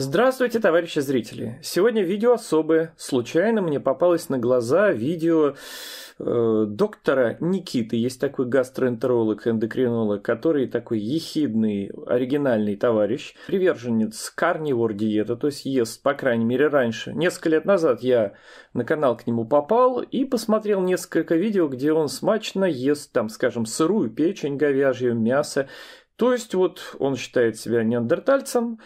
Здравствуйте, товарищи зрители! Сегодня видео особое. Случайно мне попалось на глаза видео э, доктора Никиты. Есть такой гастроэнтеролог, эндокринолог, который такой ехидный, оригинальный товарищ, приверженец карнивор диеты, то есть ест, по крайней мере, раньше. Несколько лет назад я на канал к нему попал и посмотрел несколько видео, где он смачно ест, там, скажем, сырую печень говяжью, мясо то есть вот он считает себя неандертальцем,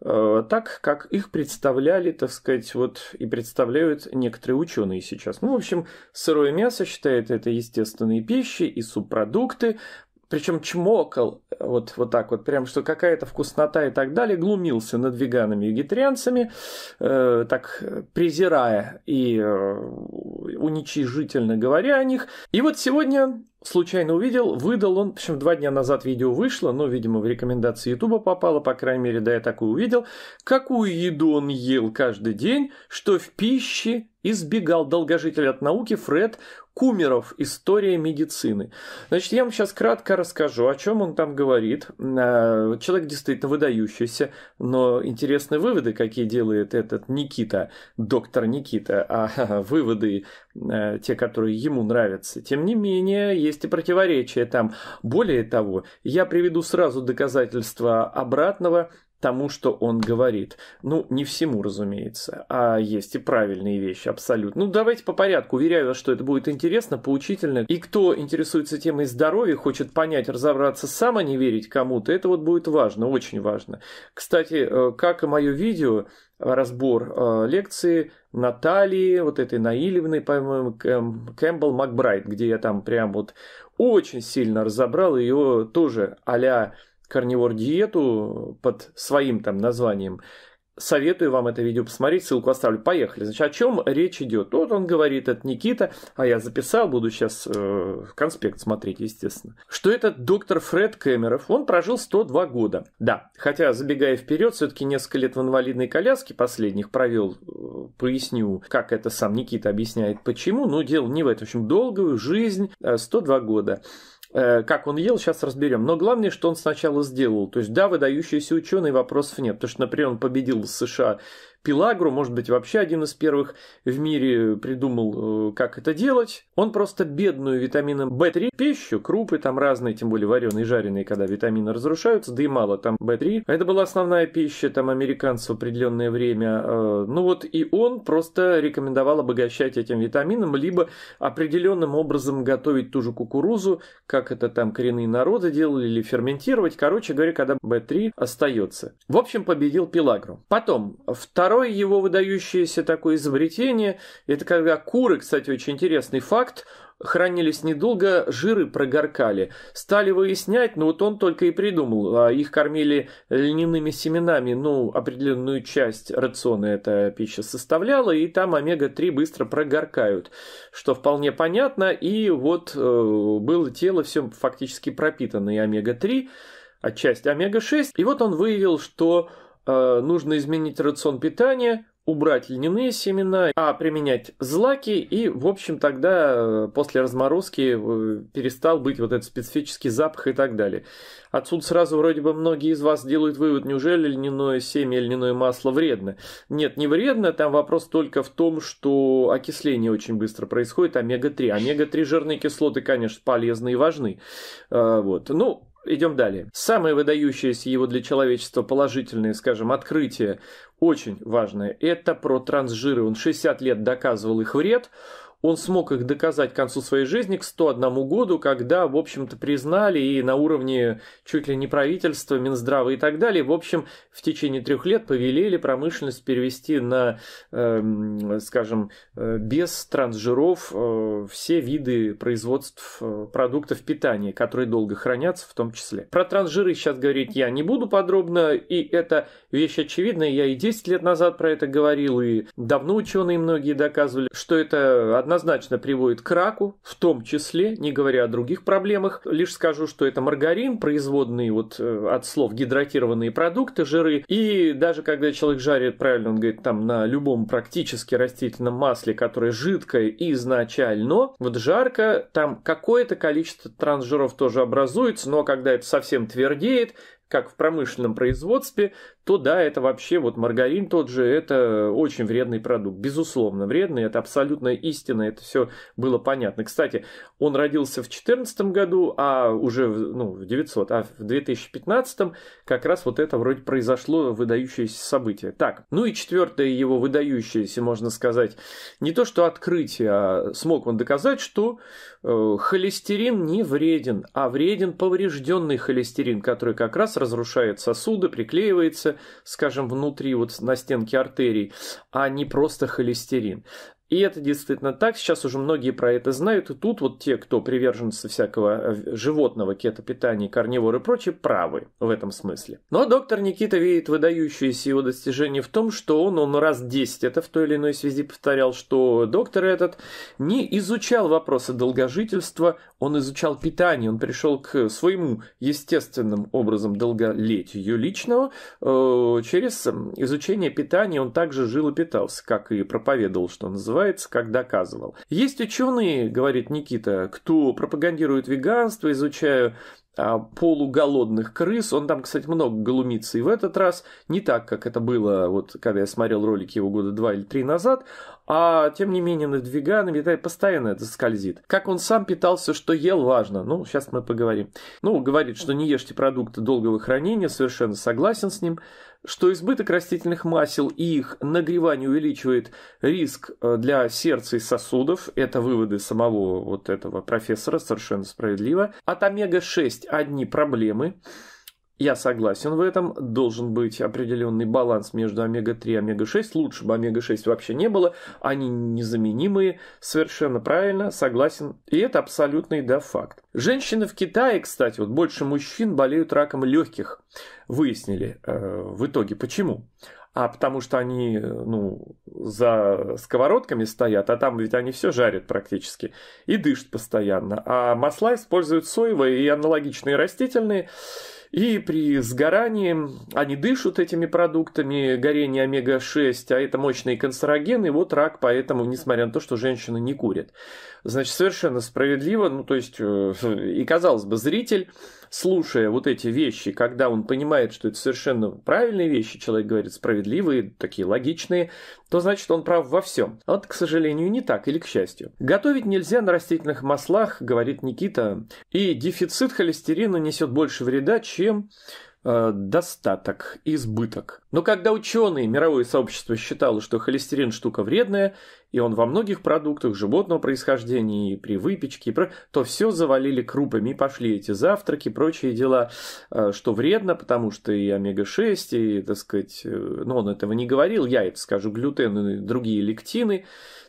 э, так как их представляли, так сказать, вот и представляют некоторые ученые сейчас. Ну, в общем, сырое мясо считает это естественной пищей и субпродукты, причем чмокал э, вот, вот так вот, прям что какая-то вкуснота и так далее, глумился над веганами и вегетарианцами, э, так презирая и э, уничижительно говоря о них. И вот сегодня случайно увидел, выдал он, в общем, два дня назад видео вышло, но, видимо, в рекомендации Ютуба попало, по крайней мере, да, я такое увидел, какую еду он ел каждый день, что в пище избегал долгожитель от науки Фред Кумеров «История медицины». Значит, я вам сейчас кратко расскажу, о чем он там говорит. Э, человек действительно выдающийся, но интересные выводы, какие делает этот Никита, доктор Никита, а выводы Э, те, которые ему нравятся. Тем не менее, есть и противоречия там. Более того, я приведу сразу доказательства обратного тому, что он говорит. Ну, не всему, разумеется, а есть и правильные вещи, абсолютно. Ну, давайте по порядку. Уверяю вас, что это будет интересно, поучительно. И кто интересуется темой здоровья, хочет понять, разобраться сам, а не верить кому-то, это вот будет важно, очень важно. Кстати, э, как и мое видео, разбор э, лекции Натальи, вот этой Наилевны, по-моему, Кэмпбелл Макбрайт, где я там прям вот очень сильно разобрал ее тоже а карнивор-диету под своим там названием, советую вам это видео посмотреть, ссылку оставлю. Поехали. Значит, о чем речь идет? Вот он говорит, это Никита, а я записал, буду сейчас э, конспект смотреть, естественно. Что этот доктор Фред Кэмеров, он прожил 102 года. Да, хотя, забегая вперед, все-таки несколько лет в инвалидной коляске последних провел, э, поясню, как это сам Никита объясняет, почему, но дело не в этом. В общем, долгую жизнь, э, 102 года. Э, как он ел, сейчас разберем. Но главное, что он сначала сделал. То есть, да, выдающийся ученый, вопросов нет. Потому что, например, он победил в США Пилагру, может быть, вообще один из первых в мире придумал, э, как это делать. Он просто бедную витамином B3 пищу, крупы там разные, тем более вареные, жареные, когда витамины разрушаются, да и мало там B3. Это была основная пища там американцев в определенное время. Э, ну вот и он просто рекомендовал обогащать этим витамином, либо определенным образом готовить ту же кукурузу, как это там коренные народы делали, или ферментировать. Короче говоря, когда B3 остается. В общем, победил Пилагру. Потом, второй Второе его выдающееся такое изобретение, это когда куры, кстати, очень интересный факт, хранились недолго, жиры прогоркали. Стали выяснять, но ну вот он только и придумал. А их кормили льняными семенами, ну, определенную часть рациона эта пища составляла, и там омега-3 быстро прогоркают, что вполне понятно. И вот э, было тело все фактически пропитано и омега-3, отчасти а омега-6. И вот он выявил, что а, нужно изменить рацион питания, убрать льняные семена, а применять злаки, и, в общем, тогда э, после разморозки э, перестал быть вот этот специфический запах и так далее. Отсюда сразу вроде бы многие из вас делают вывод, неужели льняное семя льняное масло вредно? Нет, не вредно, там вопрос только в том, что окисление очень быстро происходит, омега-3. Омега-3 жирные кислоты, конечно, полезны и важны. А, вот. Ну, Идем далее. Самое выдающееся его для человечества положительное, скажем, открытие, очень важное, это про трансжиры. Он 60 лет доказывал их вред, он смог их доказать к концу своей жизни, к 101 году, когда, в общем-то, признали и на уровне чуть ли не правительства, Минздрава и так далее. В общем, в течение трех лет повелели промышленность перевести на, эм, скажем, э, без трансжиров э, все виды производств э, продуктов питания, которые долго хранятся в том числе. Про трансжиры сейчас говорить я не буду подробно, и это вещь очевидная. Я и 10 лет назад про это говорил, и давно ученые многие доказывали, что это одна однозначно приводит к раку, в том числе, не говоря о других проблемах. Лишь скажу, что это маргарин, производный вот э, от слов гидратированные продукты, жиры. И даже когда человек жарит, правильно он говорит, там на любом практически растительном масле, которое жидкое изначально, вот жарко, там какое-то количество трансжиров тоже образуется, но когда это совсем твердеет, как в промышленном производстве, то да, это вообще, вот маргарин тот же, это очень вредный продукт. Безусловно, вредный, это абсолютная истина, это все было понятно. Кстати, он родился в 2014 году, а уже ну, в 900, а в 2015 как раз вот это вроде произошло выдающееся событие. Так, ну и четвертое его выдающееся, можно сказать, не то что открытие, а смог он доказать, что э, холестерин не вреден, а вреден поврежденный холестерин, который как раз разрушает сосуды, приклеивается скажем, внутри вот на стенке артерий, а не просто холестерин. И это действительно так, сейчас уже многие про это знают, и тут вот те, кто приверженцы всякого э, животного кетопитания, корневоры и прочее, правы в этом смысле. Но доктор Никита видит выдающиеся его достижение в том, что он, он раз 10 это в той или иной связи повторял, что доктор этот не изучал вопросы долгожительства, он изучал питание, он пришел к своему естественным образом долголетию личного э, через изучение питания, он также жил и питался, как и проповедовал, что называется называется, как доказывал. Есть ученые, говорит Никита, кто пропагандирует веганство, изучая а, полуголодных крыс. Он там, кстати, много голумится и в этот раз. Не так, как это было, вот когда я смотрел ролики его года два или три назад а тем не менее надвига наметает постоянно это скользит. Как он сам питался, что ел, важно. Ну, сейчас мы поговорим. Ну, говорит, что не ешьте продукты долгого хранения, совершенно согласен с ним что избыток растительных масел и их нагревание увеличивает риск э, для сердца и сосудов. Это выводы самого вот этого профессора, совершенно справедливо. От омега-6 одни проблемы. Я согласен в этом, должен быть определенный баланс между омега-3 и омега-6, лучше бы омега-6 вообще не было, они незаменимые, совершенно правильно, согласен, и это абсолютный да факт. Женщины в Китае, кстати, вот больше мужчин болеют раком легких, выяснили э, в итоге почему а потому что они ну, за сковородками стоят, а там ведь они все жарят практически и дышат постоянно. А масла используют соевые и аналогичные растительные. И при сгорании они дышат этими продуктами, горение омега-6, а это мощные канцерогены, и вот рак поэтому, несмотря на то, что женщина не курит. Значит, совершенно справедливо, ну то есть, э, и казалось бы, зритель слушая вот эти вещи, когда он понимает, что это совершенно правильные вещи, человек говорит справедливые, такие логичные, то значит он прав во всем. А вот, к сожалению, не так или к счастью. Готовить нельзя на растительных маслах, говорит Никита, и дефицит холестерина несет больше вреда, чем Э, достаток, избыток. Но когда ученые, мировое сообщество считало, что холестерин штука вредная, и он во многих продуктах животного происхождения, и при выпечке, то все завалили крупами, пошли эти завтраки, прочие дела, э, что вредно, потому что и омега-6, и, так сказать, э, ну он этого не говорил, я это скажу, глютен и другие лектины,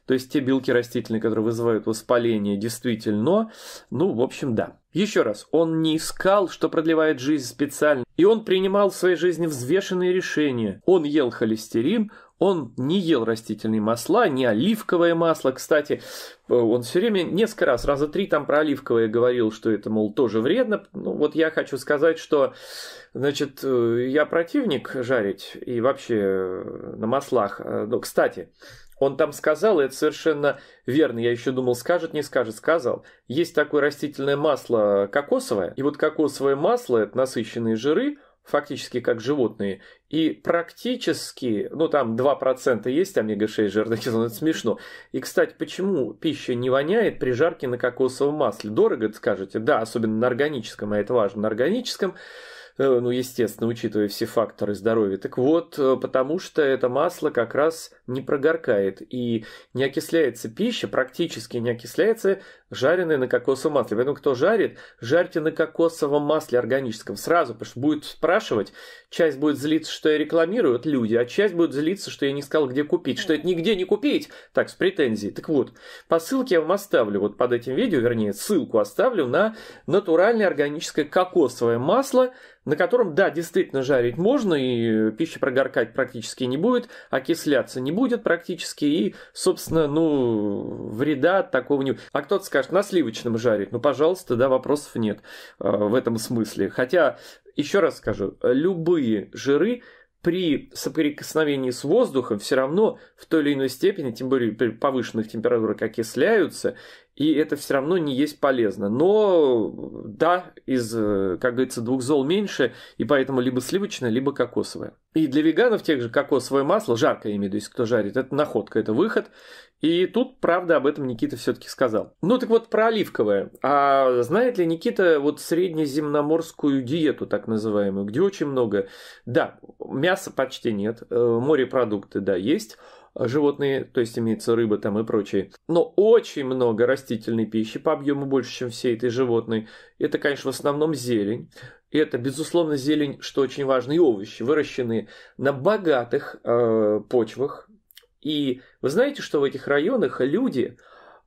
то есть те белки растительные, которые вызывают воспаление, действительно, ну, в общем, да. Еще раз, он не искал, что продлевает жизнь специально, и он принимал в своей жизни взвешенные решения. Он ел холестерин, он не ел растительные масла, не оливковое масло. Кстати, он все время несколько раз, раза три там про оливковое говорил, что это, мол, тоже вредно. Ну, вот я хочу сказать, что, значит, э, я противник жарить и вообще э, на маслах. Ну, кстати, он там сказал, и это совершенно верно, я еще думал, скажет, не скажет, сказал. Есть такое растительное масло кокосовое, и вот кокосовое масло, это насыщенные жиры, фактически как животные, и практически, ну там 2% есть омега-6 жирных кислот, это смешно. И, кстати, почему пища не воняет при жарке на кокосовом масле? Дорого, скажете, да, особенно на органическом, а это важно, на органическом – Э, ну, естественно, учитывая все факторы здоровья. Так вот, э, потому что это масло как раз не прогоркает и не окисляется пища, практически не окисляется жареные на кокосовом масле. Поэтому, кто жарит, жарьте на кокосовом масле органическом сразу, потому что будет спрашивать, часть будет злиться, что я рекламирую, вот люди, а часть будет злиться, что я не сказал, где купить, что это нигде не купить. Так, с претензией. Так вот, по ссылке я вам оставлю, вот под этим видео, вернее, ссылку оставлю на натуральное органическое кокосовое масло, на котором, да, действительно жарить можно, и пища прогоркать практически не будет, окисляться не будет практически, и, собственно, ну, вреда от такого не будет. А кто-то скажет, скажет, на сливочном жарить. Ну, пожалуйста, да, вопросов нет э, в этом смысле. Хотя, еще раз скажу, любые жиры при соприкосновении с воздухом все равно в той или иной степени, тем более при повышенных температурах, окисляются, и это все равно не есть полезно. Но да, из, э, как говорится, двух зол меньше, и поэтому либо сливочное, либо кокосовое. И для веганов тех же кокосовое масло, жаркое, я имею в виду, если кто жарит, это находка, это выход, и тут, правда, об этом Никита все-таки сказал. Ну так вот, про оливковое. А знает ли Никита вот среднеземноморскую диету, так называемую, где очень много... Да, мяса почти нет, э, морепродукты, да, есть, животные, то есть имеется рыба там и прочее. Но очень много растительной пищи по объему больше, чем всей этой животной. Это, конечно, в основном зелень. Это, безусловно, зелень, что очень важно, и овощи, выращенные на богатых э, почвах, и вы знаете, что в этих районах люди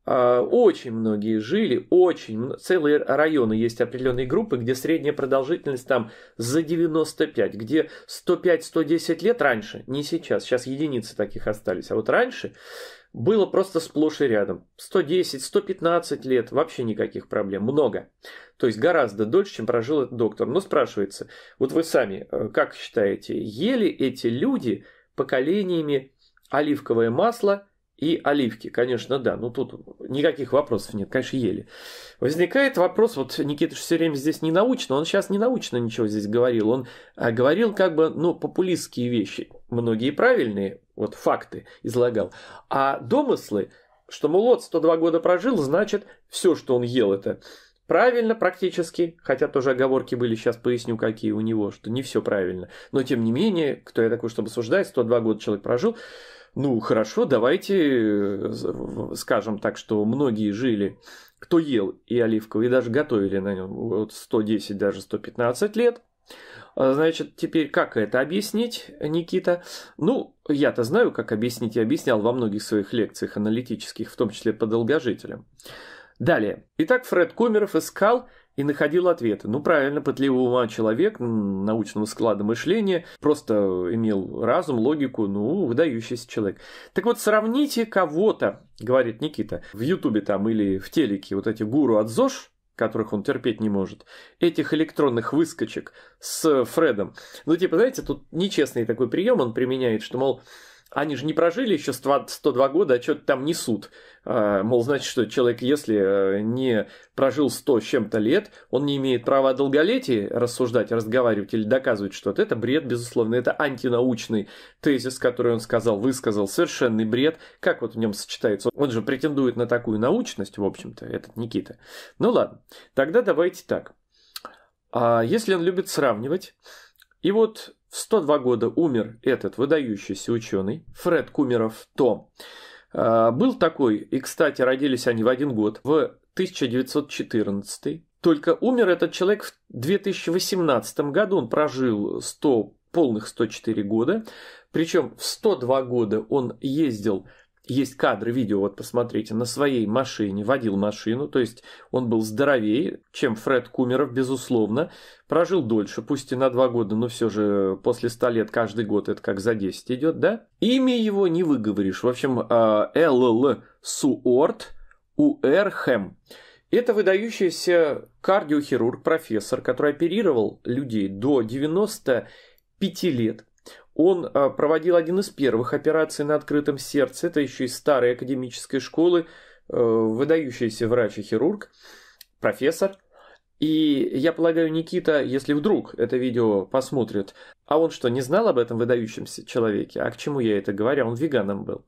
а, очень многие жили, очень, целые районы есть определенные группы, где средняя продолжительность там за 95, где 105-110 лет раньше, не сейчас, сейчас единицы таких остались, а вот раньше было просто сплошь и рядом. 110, 115 лет, вообще никаких проблем, много. То есть гораздо дольше, чем прожил этот доктор. Но спрашивается, вот вы сами э, как считаете, ели эти люди поколениями оливковое масло и оливки, конечно, да, ну тут никаких вопросов нет, конечно, ели. Возникает вопрос, вот Никита все время здесь не научно, он сейчас не научно ничего здесь говорил, он а, говорил как бы, ну, популистские вещи, многие правильные, вот факты излагал, а домыслы, что Мулот 102 года прожил, значит, все, что он ел, это правильно практически, хотя тоже оговорки были, сейчас поясню, какие у него, что не все правильно, но тем не менее, кто я такой, чтобы осуждать, 102 года человек прожил, ну, хорошо, давайте э, скажем так, что многие жили, кто ел и оливковый, и даже готовили на нем вот 110, даже 115 лет. А, значит, теперь как это объяснить, Никита? Ну, я-то знаю, как объяснить, и объяснял во многих своих лекциях аналитических, в том числе по долгожителям. Далее. Итак, Фред Кумеров искал и находил ответы. Ну, правильно, пытливый ума человек, научного склада мышления, просто имел разум, логику, ну, выдающийся человек. Так вот, сравните кого-то, говорит Никита, в Ютубе там или в телеке, вот эти гуру от ЗОЖ, которых он терпеть не может, этих электронных выскочек с Фредом. Ну, типа, знаете, тут нечестный такой прием он применяет, что, мол, они же не прожили еще 102 года, а что-то там несут. А, мол, значит, что человек, если э, не прожил 100 с чем-то лет, он не имеет права о долголетии рассуждать, разговаривать или доказывать что-то. Это бред, безусловно, это антинаучный тезис, который он сказал, высказал, совершенный бред. Как вот в нем сочетается? Он же претендует на такую научность, в общем-то, этот Никита. Ну ладно, тогда давайте так. А Если он любит сравнивать, и вот 102 года умер этот выдающийся ученый Фред Кумеров Том. А, был такой, и, кстати, родились они в один год, в 1914. Только умер этот человек в 2018 году, он прожил 100, полных 104 года. Причем в 102 года он ездил есть кадры, видео, вот посмотрите, на своей машине, водил машину, то есть он был здоровее, чем Фред Кумеров, безусловно, прожил дольше, пусть и на два года, но все же после 100 лет каждый год это как за 10 идет, да? Имя его не выговоришь, в общем, Л.Л. А, Суорт Уэрхэм. Это выдающийся кардиохирург, профессор, который оперировал людей до 95 лет, он а, проводил один из первых операций на открытом сердце, это еще из старой академической школы, э, выдающийся врач и хирург, профессор. И я полагаю, Никита, если вдруг это видео посмотрит, а он что, не знал об этом выдающемся человеке? А к чему я это говорю? Он веганом был.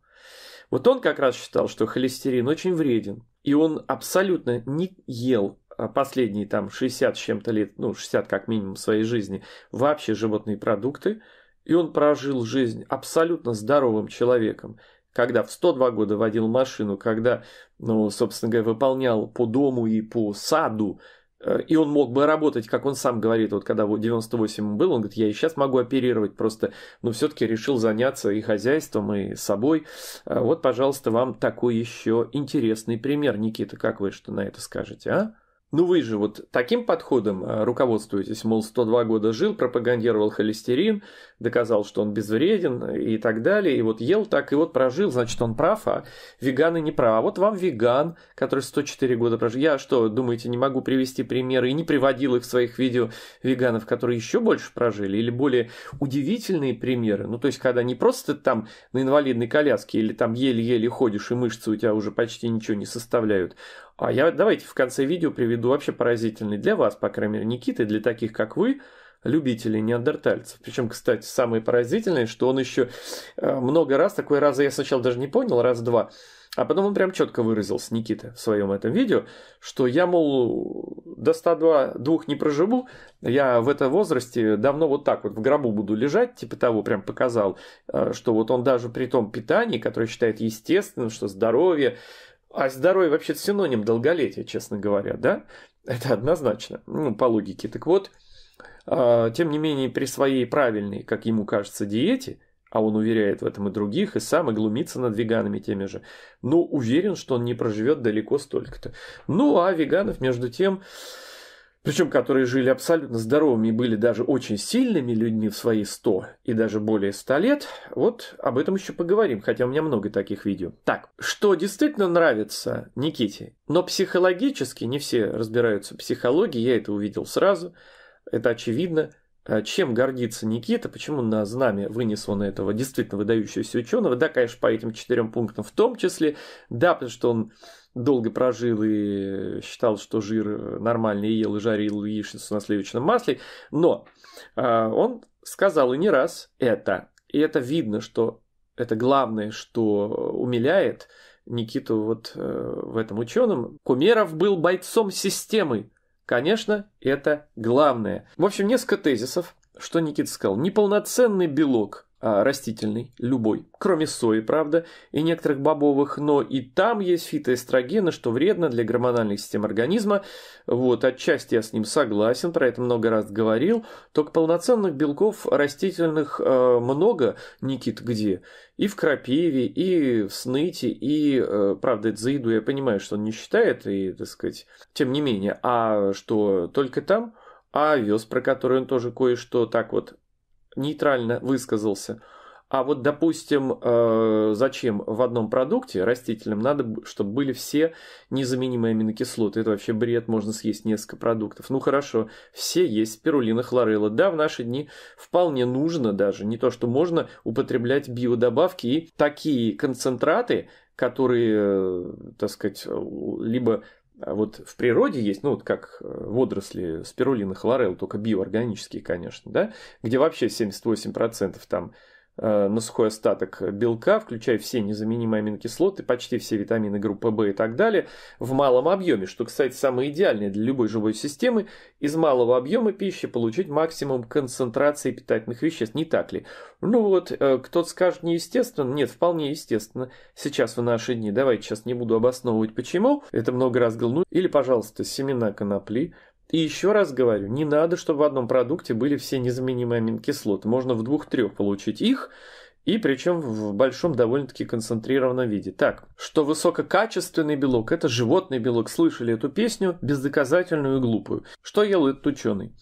Вот он как раз считал, что холестерин очень вреден. И он абсолютно не ел а, последние там 60 с чем-то лет, ну 60 как минимум своей жизни, вообще животные продукты – и он прожил жизнь абсолютно здоровым человеком, когда в 102 года водил машину, когда, ну, собственно говоря, выполнял по дому и по саду, э, и он мог бы работать, как он сам говорит, вот когда 98 был, он говорит, я и сейчас могу оперировать, просто, но ну, все-таки решил заняться и хозяйством, и собой. А вот, пожалуйста, вам такой еще интересный пример. Никита, как вы что на это скажете, а? Ну вы же вот таким подходом э, руководствуетесь, мол, 102 года жил, пропагандировал холестерин, доказал, что он безвреден э, и так далее, и вот ел так, и вот прожил, значит, он прав, а веганы не правы. А вот вам веган, который 104 года прожил. Я что, думаете, не могу привести примеры и не приводил их в своих видео веганов, которые еще больше прожили, или более удивительные примеры? Ну, то есть, когда не просто ты там на инвалидной коляске или там еле-еле ходишь, и мышцы у тебя уже почти ничего не составляют, а я давайте в конце видео приведу вообще поразительный для вас, по крайней мере, Никиты, для таких, как вы, любителей неандертальцев. Причем, кстати, самое поразительное, что он еще э, много раз, такой раз, я сначала даже не понял, раз-два, а потом он прям четко выразился, Никита, в своем этом видео, что я, мол, до 102 двух не проживу, я в этом возрасте давно вот так вот в гробу буду лежать, типа того, прям показал, э, что вот он даже при том питании, которое считает естественным, что здоровье, а здоровье вообще синоним долголетия, честно говоря, да? Это однозначно, ну, по логике. Так вот, а, тем не менее, при своей правильной, как ему кажется, диете, а он уверяет в этом и других, и сам, и глумится над веганами теми же, но ну, уверен, что он не проживет далеко столько-то. Ну, а веганов, между тем, причем которые жили абсолютно здоровыми и были даже очень сильными людьми в свои 100 и даже более 100 лет, вот об этом еще поговорим, хотя у меня много таких видео. Так, что действительно нравится Никите, но психологически, не все разбираются в психологии, я это увидел сразу, это очевидно, а чем гордится Никита, почему на знамя вынес он этого действительно выдающегося ученого, да, конечно, по этим четырем пунктам в том числе, да, потому что он долго прожил и считал, что жир нормальный, ел и жарил яичницу на сливочном масле, но э, он сказал и не раз это, и это видно, что это главное, что умиляет Никиту вот э, в этом ученым Кумеров был бойцом системы. Конечно, это главное. В общем, несколько тезисов, что Никита сказал. Неполноценный белок – а, растительный, любой, кроме сои, правда, и некоторых бобовых, но и там есть фитоэстрогены, что вредно для гормональной системы организма. Вот, отчасти я с ним согласен, про это много раз говорил, только полноценных белков растительных э, много, Никит, где? И в крапиве, и в сныте, и, э, правда, это за еду я понимаю, что он не считает, и, так сказать, тем не менее, а что, только там? А овес, про который он тоже кое-что так вот нейтрально высказался. А вот, допустим, э, зачем в одном продукте растительном надо, чтобы были все незаменимые аминокислоты? Это вообще бред, можно съесть несколько продуктов. Ну хорошо, все есть спирулина, хлорелла. Да, в наши дни вполне нужно даже, не то что можно, употреблять биодобавки и такие концентраты, которые, э, так сказать, либо а вот в природе есть, ну вот как э, водоросли спирулина, хлорелл, только биоорганические, конечно, да, где вообще 78% там Э, на сухой остаток белка, включая все незаменимые аминокислоты, почти все витамины группы В и так далее, в малом объеме, что, кстати, самое идеальное для любой живой системы, из малого объема пищи получить максимум концентрации питательных веществ, не так ли? Ну вот, э, кто-то скажет неестественно, нет, вполне естественно, сейчас в наши дни, давайте сейчас не буду обосновывать почему, это много раз говорил, ну или, пожалуйста, семена конопли, и еще раз говорю, не надо, чтобы в одном продукте были все незаменимые аминокислоты. Можно в двух-трех получить их, и причем в большом довольно-таки концентрированном виде. Так, что высококачественный белок – это животный белок. Слышали эту песню, бездоказательную и глупую. Что ел этот ученый?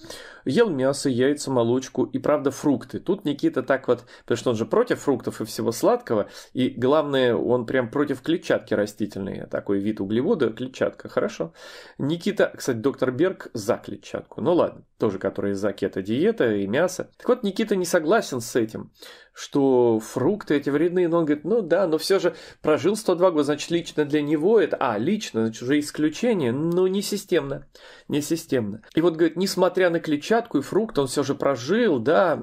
ел мясо, яйца, молочку и, правда, фрукты. Тут Никита так вот, потому что он же против фруктов и всего сладкого, и главное, он прям против клетчатки растительной, такой вид углевода, клетчатка, хорошо. Никита, кстати, доктор Берг за клетчатку, ну ладно, тоже который за кето-диета и мясо. Так вот, Никита не согласен с этим, что фрукты эти вредны. но он говорит, ну да, но все же прожил 102 года, значит, лично для него это, а, лично, значит, уже исключение, но не системно, не системно. И вот, говорит, несмотря на клетчатку, клетчатку и фрукт он все же прожил, да.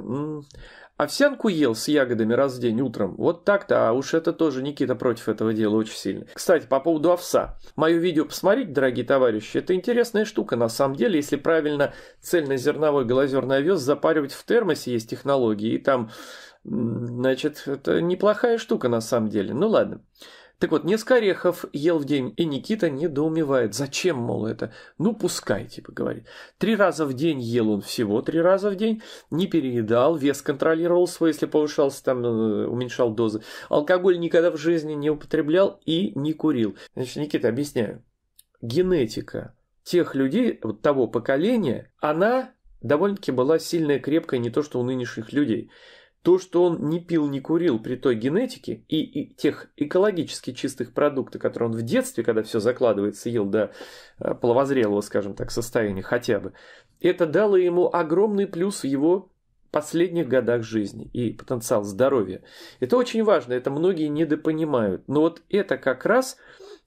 Овсянку ел с ягодами раз в день утром. Вот так-то, а уж это тоже Никита против этого дела очень сильно. Кстати, по поводу овса. Мое видео посмотреть, дорогие товарищи, это интересная штука на самом деле. Если правильно цельнозерновой голозерный овес запаривать в термосе, есть технологии, и там, значит, это неплохая штука на самом деле. Ну ладно. Так вот, несколько орехов ел в день, и Никита недоумевает, зачем, мол, это? Ну, пускай, типа, говорит. Три раза в день ел он всего, три раза в день, не переедал, вес контролировал свой, если повышался, там, э, уменьшал дозы. Алкоголь никогда в жизни не употреблял и не курил. Значит, Никита, объясняю. Генетика тех людей, вот того поколения, она довольно-таки была сильная, крепкая, не то что у нынешних людей. То, что он не пил, не курил при той генетике и, и тех экологически чистых продуктов, которые он в детстве, когда все закладывается, ел до э, половозрелого, скажем так, состояния хотя бы, это дало ему огромный плюс в его последних годах жизни и потенциал здоровья. Это очень важно, это многие недопонимают. Но вот это как раз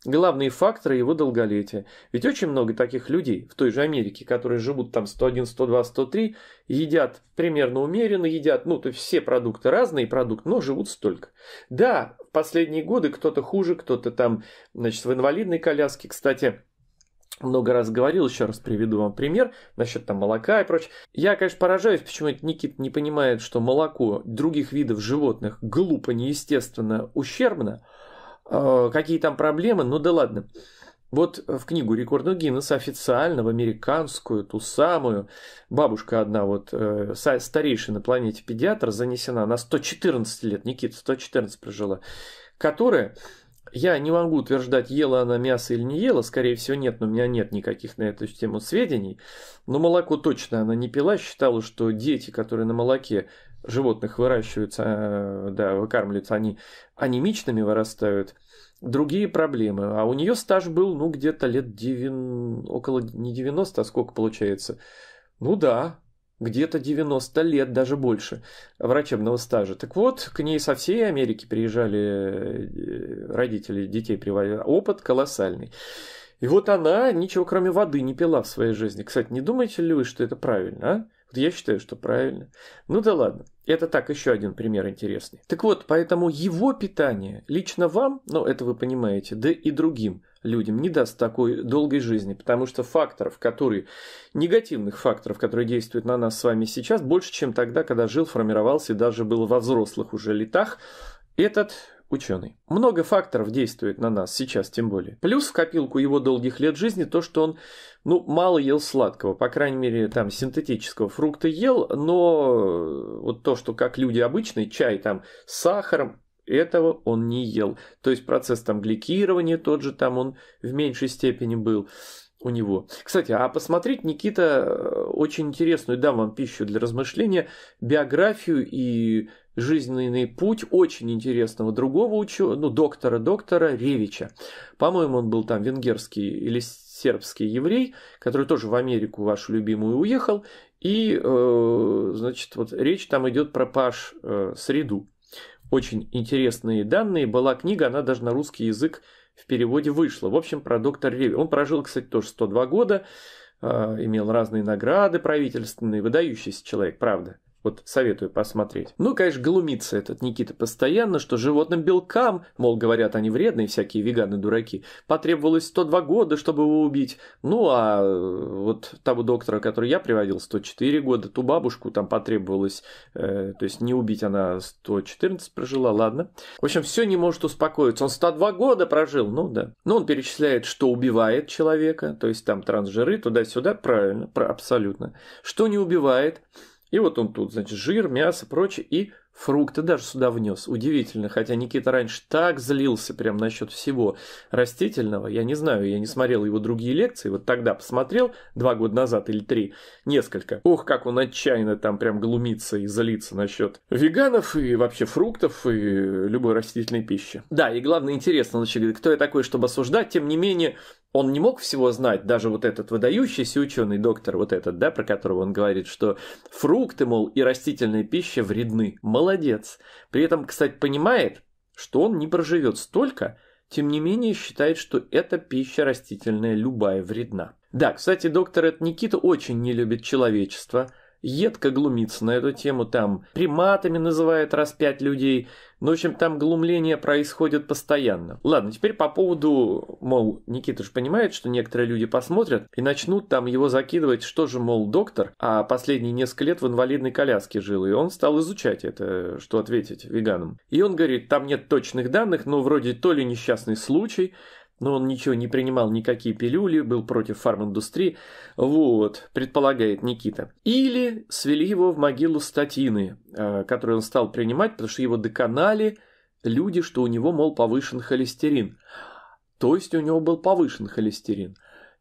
главные факторы его долголетия. Ведь очень много таких людей в той же Америке, которые живут там 101, 102, 103, едят примерно умеренно, едят, ну, то есть все продукты разные, продукты, но живут столько. Да, в последние годы кто-то хуже, кто-то там, значит, в инвалидной коляске, кстати, много раз говорил, еще раз приведу вам пример насчет там молока и прочее. Я, конечно, поражаюсь, почему это Никит не понимает, что молоко других видов животных глупо, неестественно, ущербно, Э, какие там проблемы? Ну да ладно. Вот в книгу рекордов Гиннесса официально, в американскую, ту самую, бабушка одна, вот э, старейшая на планете педиатр, занесена, на 114 лет, Никита 114 прожила, которая, я не могу утверждать, ела она мясо или не ела, скорее всего нет, но у меня нет никаких на эту тему сведений, но молоко точно она не пила, считала, что дети, которые на молоке животных выращиваются, э, да, выкармливаются, они анемичными вырастают, другие проблемы. А у нее стаж был, ну, где-то лет 9, около не 90, а сколько получается? Ну да, где-то 90 лет, даже больше врачебного стажа. Так вот, к ней со всей Америки приезжали э, родители, детей приводили. Опыт колоссальный. И вот она ничего кроме воды не пила в своей жизни. Кстати, не думаете ли вы, что это правильно, а? Я считаю, что правильно. Ну да ладно. Это так, еще один пример интересный. Так вот, поэтому его питание лично вам, ну это вы понимаете, да и другим людям не даст такой долгой жизни, потому что факторов, которые, негативных факторов, которые действуют на нас с вами сейчас, больше, чем тогда, когда жил, формировался и даже был во взрослых уже летах, этот ученый. Много факторов действует на нас сейчас тем более. Плюс в копилку его долгих лет жизни то, что он ну, мало ел сладкого, по крайней мере, там синтетического фрукта ел, но э, вот то, что как люди обычные, чай там с сахаром, этого он не ел. То есть процесс там гликирования тот же там он в меньшей степени был у него. Кстати, а посмотреть Никита э, очень интересную, дам вам пищу для размышления, биографию и жизненный путь очень интересного другого ученого, ну, доктора, доктора Ревича. По-моему, он был там венгерский или сербский еврей, который тоже в Америку, вашу любимую, уехал. И, э, значит, вот речь там идет про Паш э, среду. Очень интересные данные. Была книга, она даже на русский язык в переводе вышла. В общем, про доктора Ревича. Он прожил, кстати, тоже 102 года, э, имел разные награды правительственные, выдающийся человек, правда. Вот советую посмотреть. Ну, конечно, глумится этот Никита постоянно, что животным белкам, мол, говорят, они вредные всякие веганы-дураки, потребовалось 102 года, чтобы его убить. Ну, а э, вот того доктора, который я приводил, 104 года, ту бабушку там потребовалось, э, то есть не убить она 114 прожила, ладно. В общем, все не может успокоиться. Он 102 года прожил, ну да. Ну, он перечисляет, что убивает человека, то есть там трансжиры, туда-сюда, правильно, про, абсолютно. Что не убивает, и вот он тут, значит, жир, мясо, прочее, и фрукты даже сюда внес. Удивительно, хотя Никита раньше так злился прям насчет всего растительного. Я не знаю, я не смотрел его другие лекции, вот тогда посмотрел, два года назад или три, несколько. Ох, как он отчаянно там прям глумится и злится насчет веганов и вообще фруктов и любой растительной пищи. Да, и главное интересно, значит, кто я такой, чтобы осуждать, тем не менее, он не мог всего знать, даже вот этот выдающийся ученый доктор, вот этот, да, про которого он говорит, что фрукты, мол, и растительная пища вредны. Молодец. При этом, кстати, понимает, что он не проживет столько, тем не менее считает, что эта пища растительная любая вредна. Да, кстати, доктор этот Никита очень не любит человечество, едко глумится на эту тему, там приматами называет раз пять людей, ну, в общем, там глумление происходит постоянно. Ладно, теперь по поводу, мол, Никита же понимает, что некоторые люди посмотрят и начнут там его закидывать, что же, мол, доктор, а последние несколько лет в инвалидной коляске жил, и он стал изучать это, что ответить веганам. И он говорит, там нет точных данных, но вроде то ли несчастный случай, но он ничего не принимал, никакие пилюли, был против фарминдустрии. Вот, предполагает Никита. Или свели его в могилу статины, а, которую он стал принимать, потому что его доконали люди, что у него, мол, повышен холестерин. То есть у него был повышен холестерин.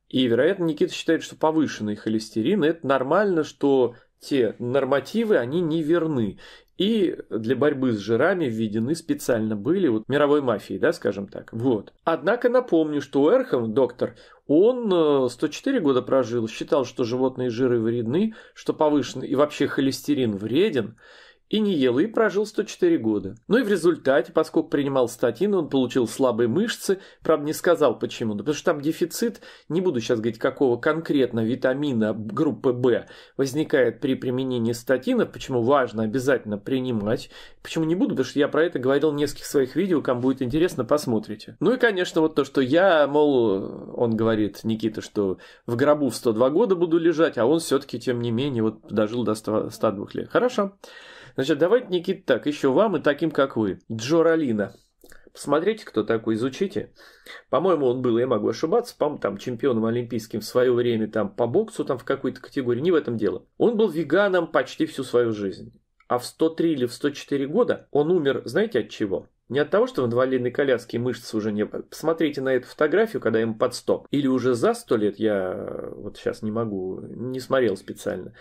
И, вероятно, Никита считает, что повышенный холестерин – это нормально, что те нормативы, они не верны. И для борьбы с жирами введены специально были вот мировой мафии, да, скажем так. Вот. Однако напомню, что Эрхам, доктор, он 104 э, года прожил, считал, что животные жиры вредны, что повышенный и вообще холестерин вреден, и не ел, и прожил 104 года. Ну и в результате, поскольку принимал статины, он получил слабые мышцы, правда не сказал почему, но потому что там дефицит, не буду сейчас говорить какого конкретно витамина группы В возникает при применении статинов, почему важно обязательно принимать, почему не буду, потому что я про это говорил в нескольких своих видео, кому будет интересно, посмотрите. Ну и, конечно, вот то, что я, мол, он говорит, Никита, что в гробу в 102 года буду лежать, а он все-таки, тем не менее, вот дожил до 100, 102 лет. Хорошо. Значит, давайте, Никит, так, еще вам и таким, как вы. Джо Ролина. Посмотрите, кто такой, изучите. По-моему, он был, я могу ошибаться, по моему там чемпионом олимпийским в свое время, там по боксу, там в какой-то категории, не в этом дело. Он был веганом почти всю свою жизнь. А в 103 или в 104 года он умер, знаете, от чего? Не от того, что в инвалидной коляске мышцы уже не... Посмотрите на эту фотографию, когда ему под 100. Или уже за 100 лет, я вот сейчас не могу, не смотрел специально.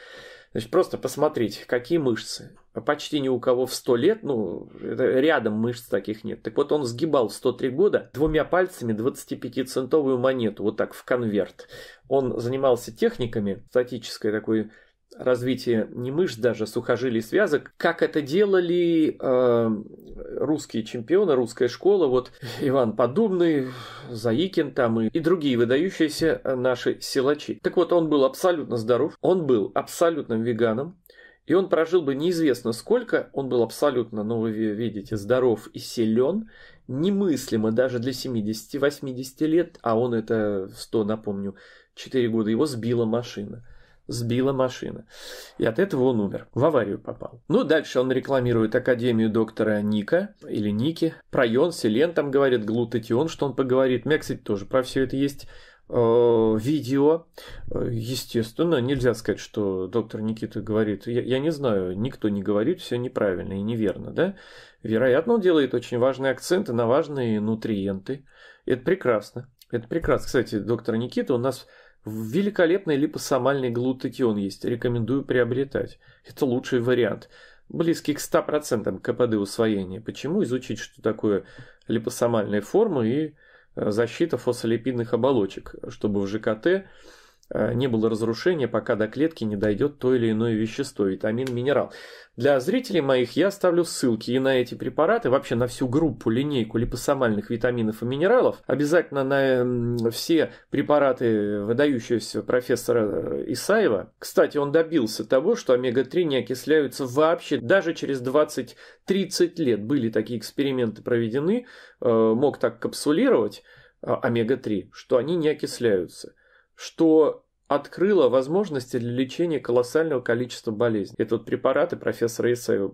Значит, просто посмотрите, какие мышцы. А почти ни у кого в 100 лет, ну, рядом мышц таких нет. Так вот, он сгибал в 103 года двумя пальцами 25-центовую монету, вот так, в конверт. Он занимался техниками, статической такой развитие не мышц даже, сухожилий связок, как это делали э, русские чемпионы, русская школа, вот Иван Подумный, Заикин там и, и другие выдающиеся э, наши силачи. Так вот, он был абсолютно здоров, он был абсолютным веганом, и он прожил бы неизвестно сколько, он был абсолютно, ну вы видите, здоров и силен, немыслимо даже для 70-80 лет, а он это 100, напомню, 4 года его сбила машина сбила машина. И от этого он умер. В аварию попал. Ну, дальше он рекламирует Академию доктора Ника или Ники. Про Йон, Селен там говорит, глутатион, что он поговорит. У меня, кстати, тоже про все это есть э, видео. Э, естественно, нельзя сказать, что доктор Никита говорит, я, я не знаю, никто не говорит, все неправильно и неверно, да? Вероятно, он делает очень важные акценты на важные нутриенты. Это прекрасно. Это прекрасно. Кстати, доктор Никита у нас в Великолепный липосомальный глутатион есть, рекомендую приобретать. Это лучший вариант. Близкий к 100% КПД усвоения. Почему изучить, что такое липосомальная форма и э, защита фосфолипидных оболочек, чтобы в ЖКТ Э, не было разрушения, пока до клетки не дойдет то или иное вещество, витамин, минерал. Для зрителей моих я оставлю ссылки и на эти препараты, вообще на всю группу, линейку липосомальных витаминов и минералов. Обязательно на эм, все препараты выдающегося профессора э, Исаева. Кстати, он добился того, что омега-3 не окисляются вообще даже через 20-30 лет. Были такие эксперименты проведены, э, мог так капсулировать омега-3, что они не окисляются что открыло возможности для лечения колоссального количества болезней. Это вот препараты профессора Исаева.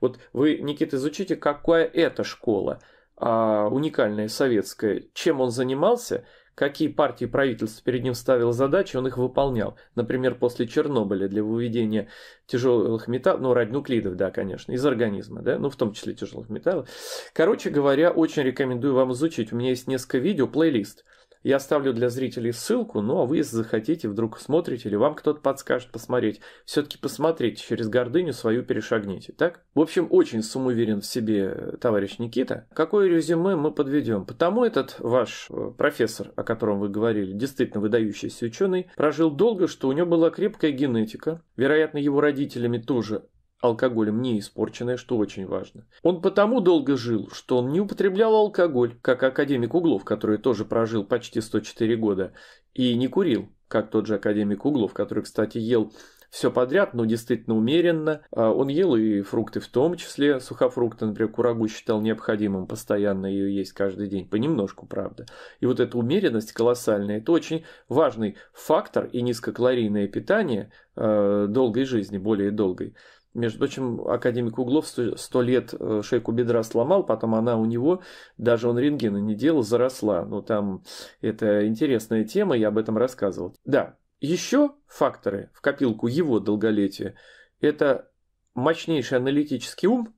Вот вы, Никита, изучите, какая это школа а, уникальная советская, чем он занимался, какие партии правительства перед ним ставил задачи, он их выполнял. Например, после Чернобыля для выведения тяжелых металлов, ну, раднуклидов, да, конечно, из организма, да, ну, в том числе тяжелых металлов. Короче говоря, очень рекомендую вам изучить. У меня есть несколько видео, плейлист – я оставлю для зрителей ссылку, ну а вы, если захотите, вдруг смотрите или вам кто-то подскажет посмотреть, все-таки посмотрите, через гордыню свою перешагните, так? В общем, очень самоуверен в себе товарищ Никита. Какое резюме мы подведем? Потому этот ваш э, профессор, о котором вы говорили, действительно выдающийся ученый, прожил долго, что у него была крепкая генетика. Вероятно, его родителями тоже алкоголем не испорченное, что очень важно. Он потому долго жил, что он не употреблял алкоголь, как академик Углов, который тоже прожил почти 104 года, и не курил, как тот же академик Углов, который, кстати, ел все подряд, но действительно умеренно. А он ел и фрукты в том числе, сухофрукты, например, курагу считал необходимым постоянно ее есть каждый день, понемножку, правда. И вот эта умеренность колоссальная, это очень важный фактор и низкокалорийное питание э, долгой жизни, более долгой. Между прочим, академик Углов сто лет э, шейку бедра сломал, потом она у него, даже он рентгена не делал, заросла. Ну, там это интересная тема, я об этом рассказывал. Да, еще факторы в копилку его долголетия – это мощнейший аналитический ум –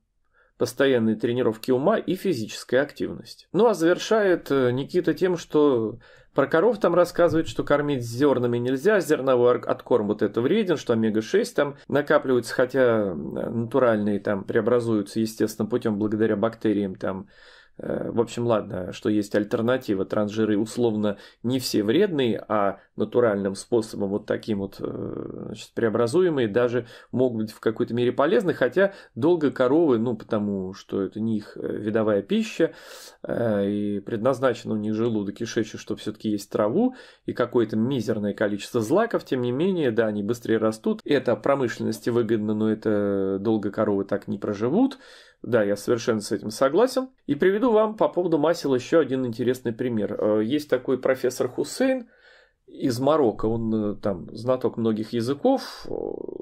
постоянные тренировки ума и физическая активность. Ну а завершает э, Никита тем, что про коров там рассказывает, что кормить зернами нельзя, зерновой откорм вот это вреден, что омега-6 там накапливается, хотя э, натуральные там преобразуются, естественно, путем благодаря бактериям там Э, в общем, ладно, что есть альтернатива, транжиры условно не все вредные, а натуральным способом вот таким вот э, значит, преобразуемые даже могут быть в какой-то мере полезны, хотя долго коровы, ну потому что это не их э, видовая пища, и предназначен у них желудок кишечник, что все-таки есть траву и какое-то мизерное количество злаков, тем не менее, да, они быстрее растут. Это промышленности выгодно, но это долго коровы так не проживут. Да, я совершенно с этим согласен. И приведу вам по поводу масел еще один интересный пример. Э, есть такой профессор Хусейн из Марокко. Он э, там знаток многих языков, э,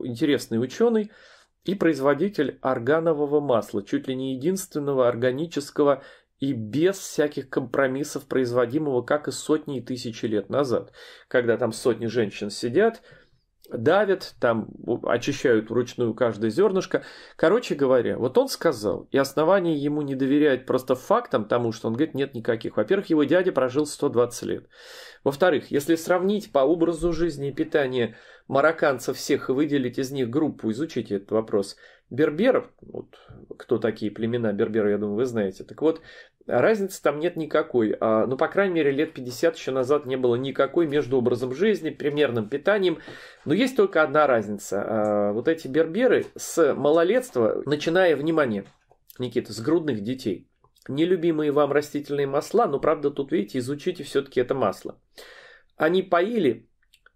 интересный ученый и производитель органового масла, чуть ли не единственного органического и без всяких компромиссов производимого, как и сотни и тысячи лет назад, когда там сотни женщин сидят, давят, там очищают вручную каждое зернышко. Короче говоря, вот он сказал, и основание ему не доверять просто фактам, потому что он говорит, нет никаких. Во-первых, его дядя прожил 120 лет. Во-вторых, если сравнить по образу жизни и питания марокканцев всех и выделить из них группу, изучите этот вопрос, берберов, вот, кто такие племена берберов, я думаю, вы знаете. Так вот, Разницы там нет никакой. А, ну, по крайней мере, лет 50 еще назад не было никакой между образом жизни, примерным питанием. Но есть только одна разница. А, вот эти берберы с малолетства, начиная, внимание, Никита, с грудных детей, нелюбимые вам растительные масла, но, правда, тут, видите, изучите все-таки это масло. Они поили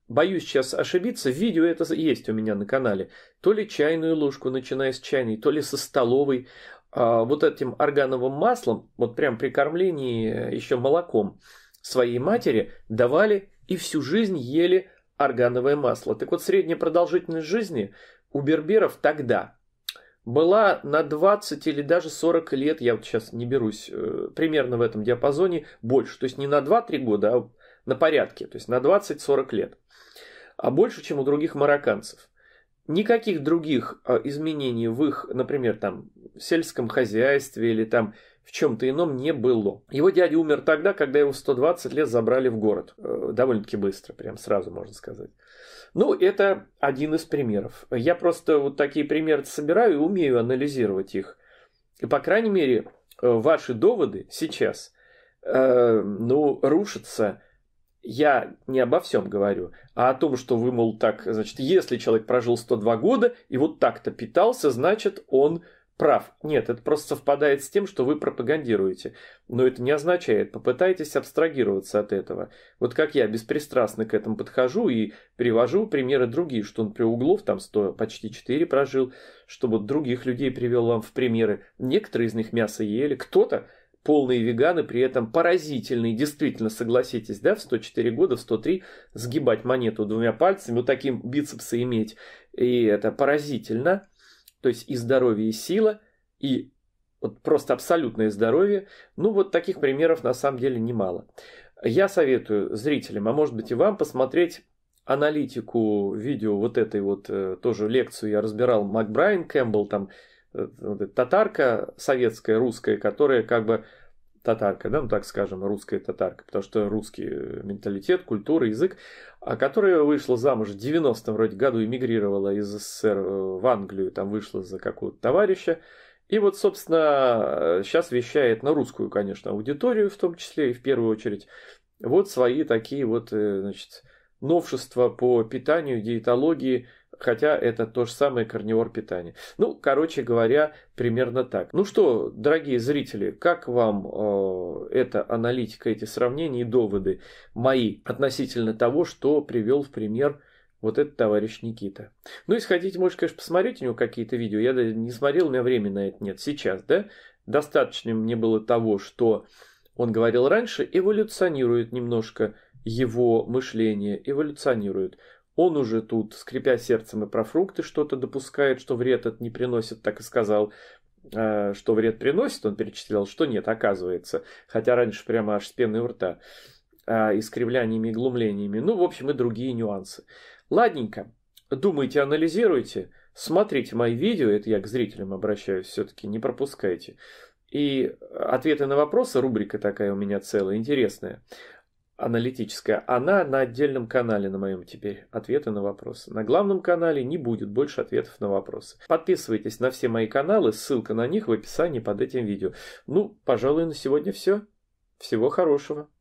боюсь сейчас ошибиться, видео это есть у меня на канале. То ли чайную ложку, начиная с чайной, то ли со столовой. А, вот этим органовым маслом, вот прям при кормлении э, еще молоком своей матери, давали и всю жизнь ели органовое масло. Так вот, средняя продолжительность жизни у берберов тогда была на 20 или даже 40 лет, я вот сейчас не берусь, э, примерно в этом диапазоне больше. То есть не на 2-3 года, а на порядке, то есть на 20-40 лет. А больше, чем у других марокканцев никаких других а, изменений в их, например, там, сельском хозяйстве или там в чем-то ином не было. Его дядя умер тогда, когда его 120 лет забрали в город. Э, довольно-таки быстро, прям сразу можно сказать. Ну, это один из примеров. Я просто вот такие примеры собираю и умею анализировать их. И, по крайней мере, э, ваши доводы сейчас, э, ну, рушатся я не обо всем говорю, а о том, что вы, мол, так, значит, если человек прожил 102 года и вот так-то питался, значит, он прав. Нет, это просто совпадает с тем, что вы пропагандируете. Но это не означает, попытайтесь абстрагироваться от этого. Вот как я беспристрастно к этому подхожу и привожу примеры другие, что, он при Углов там 100, почти 4 прожил, чтобы других людей привел вам в примеры. Некоторые из них мясо ели, кто-то полные веганы, при этом поразительные, действительно, согласитесь, да, в 104 года, в 103 сгибать монету двумя пальцами, вот таким бицепсы иметь, и это поразительно, то есть и здоровье, и сила, и вот просто абсолютное здоровье, ну вот таких примеров на самом деле немало. Я советую зрителям, а может быть и вам, посмотреть аналитику видео вот этой вот, э, тоже лекцию я разбирал, Макбрайан Кэмпбелл там, Э, татарка советская, русская, которая как бы татарка, да, ну так скажем, русская татарка, потому что русский э, менталитет, культура, язык, а которая вышла замуж в 90-м вроде году, эмигрировала из СССР э, в Англию, там вышла за какого-то товарища, и вот, собственно, сейчас вещает на русскую, конечно, аудиторию в том числе и в первую очередь. Вот свои такие вот, значит, новшества по питанию, диетологии – хотя это то же самое корневор питания. Ну, короче говоря, примерно так. Ну что, дорогие зрители, как вам э, эта аналитика, эти сравнения и доводы мои относительно того, что привел в пример вот этот товарищ Никита. Ну, если хотите, можете, конечно, посмотреть у него какие-то видео. Я не смотрел, у меня времени на это нет. Сейчас, да? Достаточно мне было того, что он говорил раньше, эволюционирует немножко его мышление, эволюционирует. Он уже тут, скрипя сердцем и про фрукты, что-то допускает, что вред это не приносит, так и сказал. Э, что вред приносит, он перечислял, что нет, оказывается. Хотя раньше прямо аж с пены у рта. Э, а, искривляниями и глумлениями. Ну, в общем, и другие нюансы. Ладненько. Думайте, анализируйте. Смотрите мои видео, это я к зрителям обращаюсь все-таки, не пропускайте. И ответы на вопросы, рубрика такая у меня целая, интересная аналитическая, она на отдельном канале на моем теперь ответы на вопросы. На главном канале не будет больше ответов на вопросы. Подписывайтесь на все мои каналы, ссылка на них в описании под этим видео. Ну, пожалуй, на сегодня все. Всего хорошего.